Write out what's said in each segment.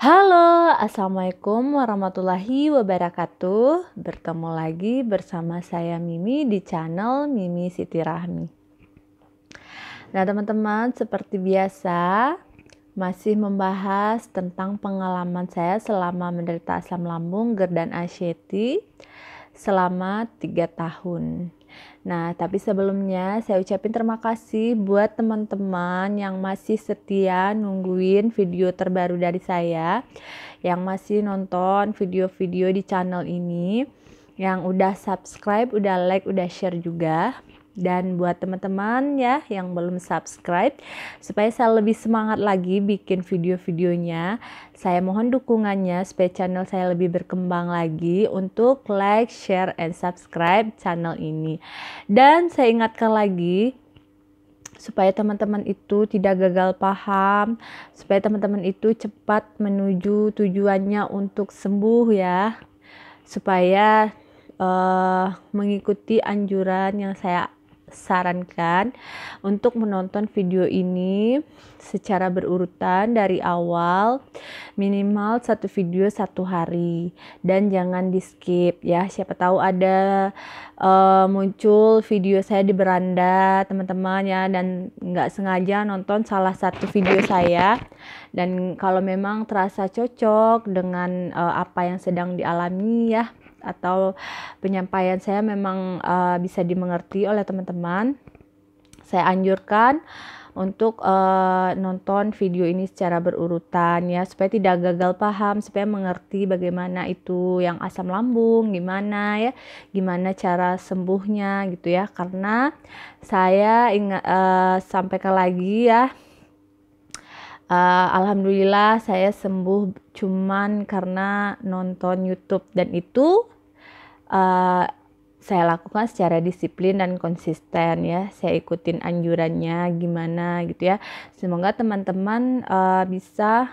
Halo, Assalamualaikum warahmatullahi wabarakatuh Bertemu lagi bersama saya Mimi di channel Mimi Siti Rahmi Nah teman-teman, seperti biasa masih membahas tentang pengalaman saya selama menderita asam lambung, GERD dan asyeti selama 3 tahun Nah, tapi sebelumnya saya ucapin terima kasih buat teman-teman yang masih setia nungguin video terbaru dari saya, yang masih nonton video-video di channel ini, yang udah subscribe, udah like, udah share juga dan buat teman-teman ya yang belum subscribe supaya saya lebih semangat lagi bikin video-videonya saya mohon dukungannya supaya channel saya lebih berkembang lagi untuk like, share, and subscribe channel ini dan saya ingatkan lagi supaya teman-teman itu tidak gagal paham, supaya teman-teman itu cepat menuju tujuannya untuk sembuh ya, supaya uh, mengikuti anjuran yang saya sarankan untuk menonton video ini secara berurutan dari awal minimal satu video satu hari dan jangan di skip ya siapa tahu ada uh, muncul video saya di beranda teman-teman ya dan nggak sengaja nonton salah satu video saya dan kalau memang terasa cocok dengan uh, apa yang sedang dialami ya atau penyampaian saya memang uh, bisa dimengerti oleh teman-teman, saya anjurkan untuk uh, nonton video ini secara berurutan ya supaya tidak gagal paham, supaya mengerti bagaimana itu yang asam lambung, gimana ya, gimana cara sembuhnya gitu ya. Karena saya ingat uh, eh, sampaikan lagi ya uh, alhamdulillah saya sembuh cuman karena nonton YouTube dan itu uh, saya lakukan secara disiplin dan konsisten ya saya ikutin anjurannya gimana gitu ya semoga teman-teman uh, bisa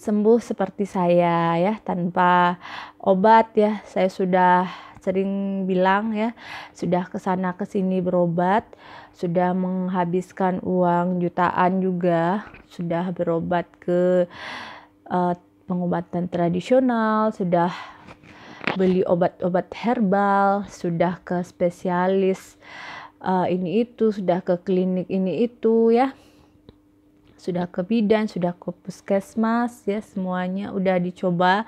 sembuh seperti saya ya tanpa obat ya saya sudah sering bilang ya sudah kesana kesini berobat sudah menghabiskan uang jutaan juga sudah berobat ke uh, pengobatan tradisional sudah beli obat-obat herbal sudah ke spesialis uh, ini itu sudah ke klinik ini itu ya sudah ke bidan, sudah ke puskesmas ya semuanya udah dicoba,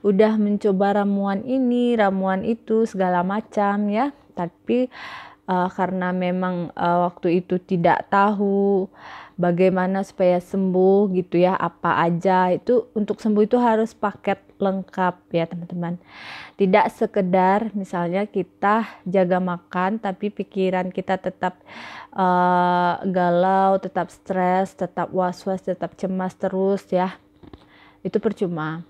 udah mencoba ramuan ini, ramuan itu segala macam ya. Tapi uh, karena memang uh, waktu itu tidak tahu bagaimana supaya sembuh gitu ya apa aja itu untuk sembuh itu harus paket lengkap ya teman-teman tidak sekedar misalnya kita jaga makan tapi pikiran kita tetap uh, galau tetap stres tetap was-was tetap cemas terus ya itu percuma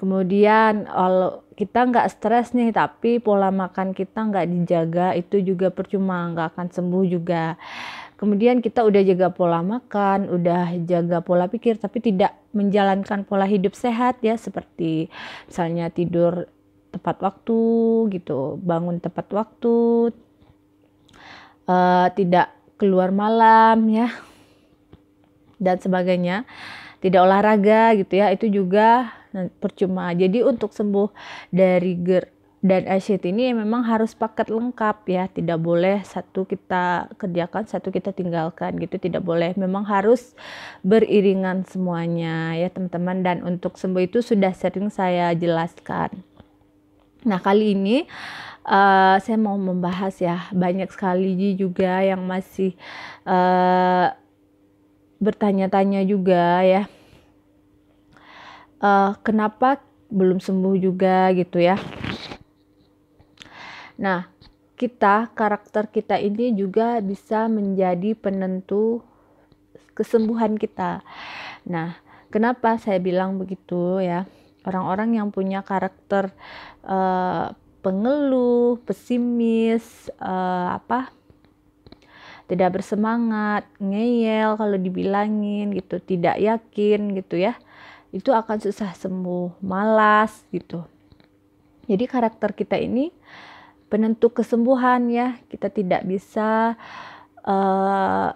kemudian kalau kita nggak stres nih tapi pola makan kita nggak dijaga itu juga percuma nggak akan sembuh juga kemudian kita udah jaga pola makan udah jaga pola pikir tapi tidak menjalankan pola hidup sehat ya seperti misalnya tidur tepat waktu gitu bangun tepat waktu uh, tidak keluar malam ya dan sebagainya tidak olahraga gitu ya itu juga Nah, percuma jadi untuk sembuh dari GERD dan ICT ini memang harus paket lengkap ya tidak boleh satu kita kerjakan satu kita tinggalkan gitu tidak boleh memang harus beriringan semuanya ya teman-teman dan untuk sembuh itu sudah sering saya jelaskan nah kali ini uh, saya mau membahas ya banyak sekali juga yang masih uh, bertanya-tanya juga ya uh, kenapa belum sembuh juga gitu ya. Nah, kita karakter kita ini juga bisa menjadi penentu kesembuhan kita. Nah, kenapa saya bilang begitu ya? Orang-orang yang punya karakter uh, pengeluh, pesimis, uh, apa? tidak bersemangat, ngeyel kalau dibilangin gitu, tidak yakin gitu ya itu akan susah sembuh, malas gitu. Jadi karakter kita ini penentu kesembuhan ya. Kita tidak bisa uh,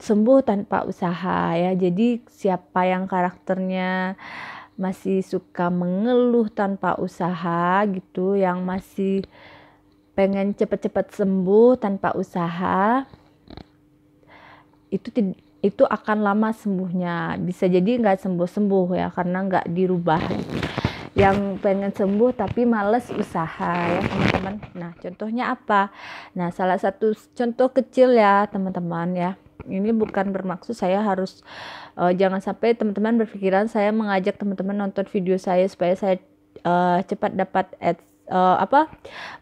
sembuh tanpa usaha ya. Jadi siapa yang karakternya masih suka mengeluh tanpa usaha gitu, yang masih pengen cepat-cepat sembuh tanpa usaha itu itu akan lama sembuhnya bisa jadi nggak sembuh sembuh ya karena nggak dirubah yang pengen sembuh tapi males usaha ya teman-teman nah contohnya apa nah salah satu contoh kecil ya teman-teman ya ini bukan bermaksud saya harus uh, jangan sampai teman-teman berpikiran saya mengajak teman-teman nonton video saya supaya saya uh, cepat dapat ads uh, apa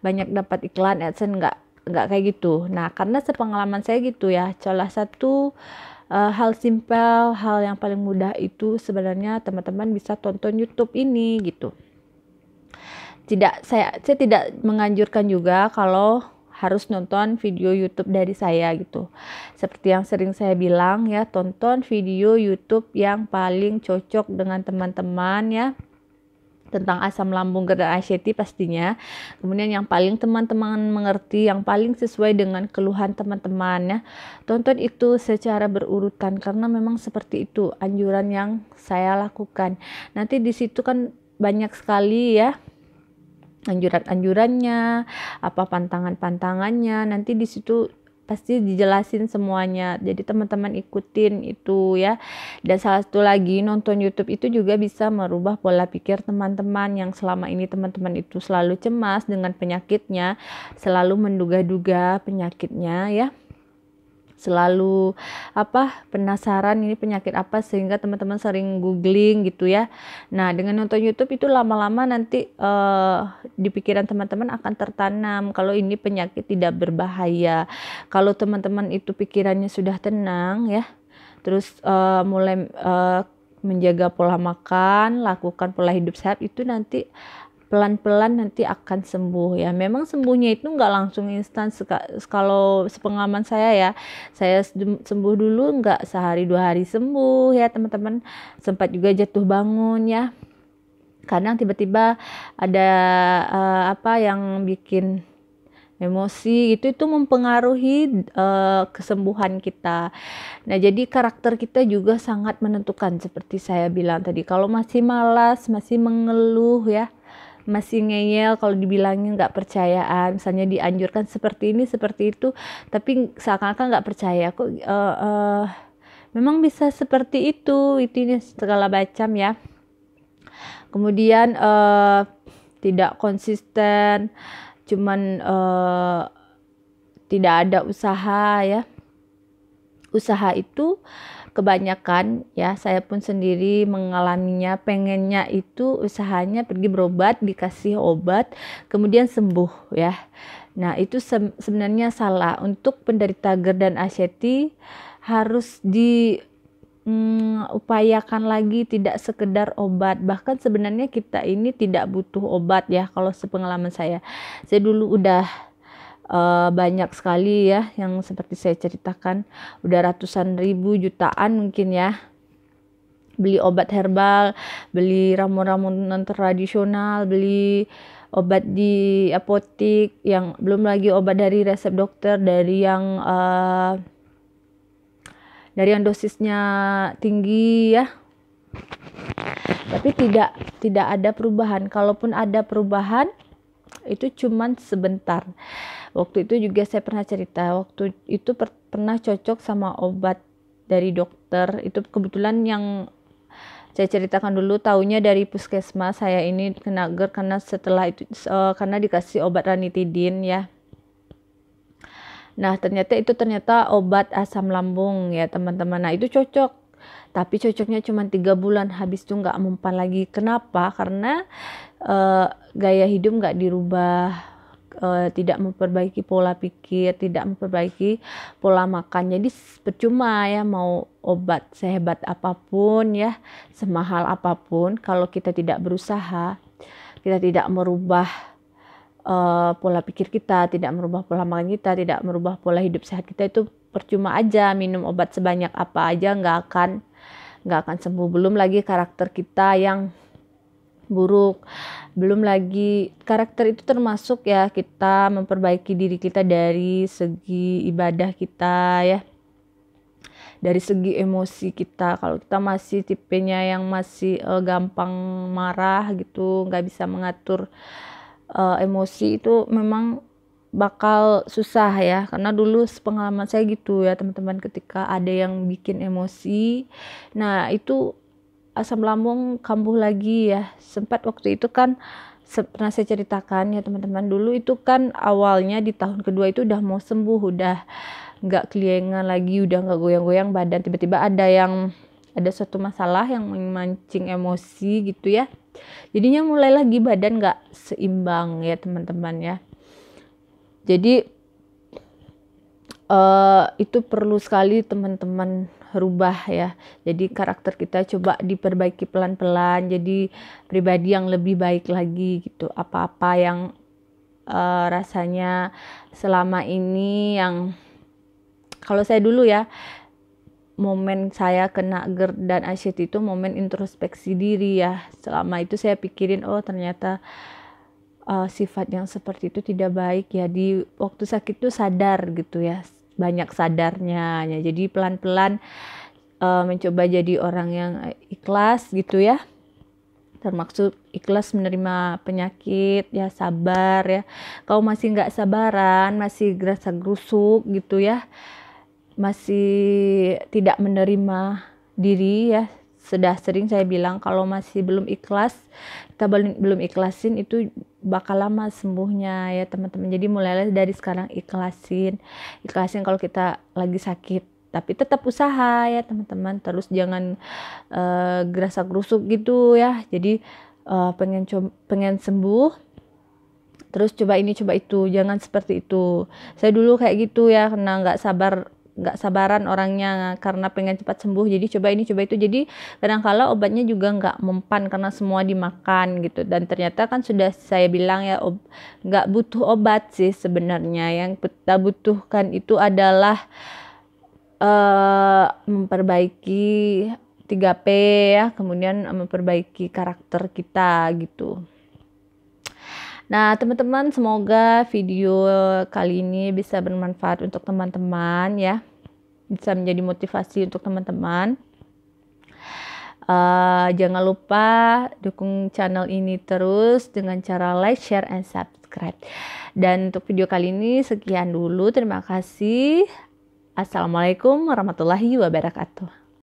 banyak dapat iklan adsense nggak nggak kayak gitu nah karena sepengalaman saya gitu ya salah satu uh, hal simpel, hal yang paling mudah itu sebenarnya teman-teman bisa tonton YouTube ini gitu. Tidak saya saya tidak menganjurkan juga kalau harus nonton video YouTube dari saya gitu. Seperti yang sering saya bilang ya, tonton video YouTube yang paling cocok dengan teman-teman ya tentang asam lambung gerda anxiety pastinya. Kemudian yang paling teman-teman mengerti, yang paling sesuai dengan keluhan teman-teman ya. Tonton itu secara berurutan karena memang seperti itu anjuran yang saya lakukan. Nanti di situ kan banyak sekali ya anjuran-anjurannya, apa pantangan-pantangannya. Nanti di situ pasti dijelasin semuanya jadi teman-teman ikutin itu ya dan salah satu lagi nonton YouTube itu juga bisa merubah pola pikir teman-teman yang selama ini teman-teman itu selalu cemas dengan penyakitnya selalu menduga-duga penyakitnya ya selalu apa penasaran ini penyakit apa sehingga teman-teman sering googling gitu ya. Nah, dengan nonton YouTube itu lama-lama nanti uh, di pikiran teman-teman akan tertanam kalau ini penyakit tidak berbahaya. Kalau teman-teman itu pikirannya sudah tenang ya, terus uh, mulai uh, menjaga pola makan, lakukan pola hidup sehat itu nanti pelan-pelan nanti akan sembuh ya. Memang sembuhnya itu nggak langsung instan. Kalau sepengaman saya ya, saya sembuh dulu nggak sehari dua hari sembuh ya teman-teman. Sempat juga jatuh bangun ya. Kadang tiba-tiba ada uh, apa yang bikin emosi gitu itu mempengaruhi uh, kesembuhan kita. Nah, jadi karakter kita juga sangat menentukan seperti saya bilang tadi. Kalau masih malas, masih mengeluh ya, masih ngeyel kalau dibilangin nggak percayaan misalnya dianjurkan seperti ini seperti itu tapi seakan-akan nggak percaya kok uh, uh, memang bisa seperti itu itu ini segala macam ya kemudian uh, tidak konsisten cuman uh, tidak ada usaha ya usaha itu kebanyakan ya saya pun sendiri mengalaminya pengennya itu usahanya pergi berobat dikasih obat kemudian sembuh ya nah itu se sebenarnya salah untuk penderita GERD dan asyeti harus di hmm, upayakan lagi tidak sekedar obat bahkan sebenarnya kita ini tidak butuh obat ya kalau sepengalaman saya saya dulu udah uh, banyak sekali ya yang seperti saya ceritakan udah ratusan ribu jutaan mungkin ya beli obat herbal beli ramuan-ramuan tradisional beli obat di apotik yang belum lagi obat dari resep dokter dari yang uh, dari yang dosisnya tinggi ya tapi tidak tidak ada perubahan kalaupun ada perubahan itu cuman sebentar waktu itu juga saya pernah cerita waktu itu per pernah cocok sama obat dari dokter itu kebetulan yang saya ceritakan dulu tahunya dari puskesmas saya ini kena GER karena setelah itu uh, karena dikasih obat ranitidin ya Nah, ternyata itu ternyata obat asam lambung ya, teman-teman. Nah, itu cocok tapi cocoknya cuma tiga bulan habis itu nggak mempan lagi kenapa karena uh, gaya hidup nggak dirubah uh, tidak memperbaiki pola pikir tidak memperbaiki pola makan jadi percuma ya mau obat sehebat apapun ya semahal apapun kalau kita tidak berusaha kita tidak merubah uh, pola pikir kita tidak merubah pola makan kita tidak merubah pola hidup sehat kita itu percuma aja minum obat sebanyak apa aja nggak akan nggak akan sembuh belum lagi karakter kita yang buruk belum lagi karakter itu termasuk ya kita memperbaiki diri kita dari segi ibadah kita ya dari segi emosi kita kalau kita masih tipenya yang masih uh, gampang marah gitu nggak bisa mengatur uh, emosi itu memang bakal susah ya karena dulu pengalaman saya gitu ya teman-teman ketika ada yang bikin emosi nah itu asam lambung kambuh lagi ya sempat waktu itu kan pernah saya ceritakan ya teman-teman dulu itu kan awalnya di tahun kedua itu udah mau sembuh udah nggak keliengan lagi udah nggak goyang-goyang badan tiba-tiba ada yang ada suatu masalah yang memancing emosi gitu ya jadinya mulai lagi badan nggak seimbang ya teman-teman ya jadi uh, itu perlu sekali teman-teman rubah ya jadi karakter kita coba diperbaiki pelan-pelan jadi pribadi yang lebih baik lagi gitu apa-apa yang uh, rasanya selama ini yang kalau saya dulu ya momen saya kena GERD dan asyik itu momen introspeksi diri ya selama itu saya pikirin oh ternyata uh, sifat yang seperti itu tidak baik ya di waktu sakit tuh sadar gitu ya banyak sadarnya ya jadi pelan-pelan uh, mencoba jadi orang yang eh, ikhlas gitu ya termaksud ikhlas menerima penyakit ya sabar ya kau masih nggak sabaran masih gerasa gerusuk gitu ya masih tidak menerima diri ya sudah sering saya bilang kalau masih belum ikhlas kita belum ikhlasin itu bakal lama sembuhnya ya teman-teman jadi mulailah dari sekarang ikhlasin ikhlasin kalau kita lagi sakit tapi tetap usaha ya teman-teman terus jangan uh, gerasa gerusuk gitu ya jadi uh, pengen pengen sembuh terus coba ini coba itu jangan seperti itu saya dulu kayak gitu ya karena nggak sabar nggak sabaran orangnya karena pengen cepat sembuh jadi coba ini coba itu jadi kadang kalau obatnya juga nggak mempan karena semua dimakan gitu dan ternyata kan sudah saya bilang ya ob, nggak butuh obat sih sebenarnya yang kita butuhkan itu adalah uh, memperbaiki 3P ya kemudian memperbaiki karakter kita gitu Nah, teman-teman, semoga video kali ini bisa bermanfaat untuk teman-teman ya. Bisa menjadi motivasi untuk teman-teman. Uh, jangan lupa dukung channel ini terus dengan cara like, share, and subscribe. Dan untuk video kali ini sekian dulu. Terima kasih. Assalamualaikum warahmatullahi wabarakatuh.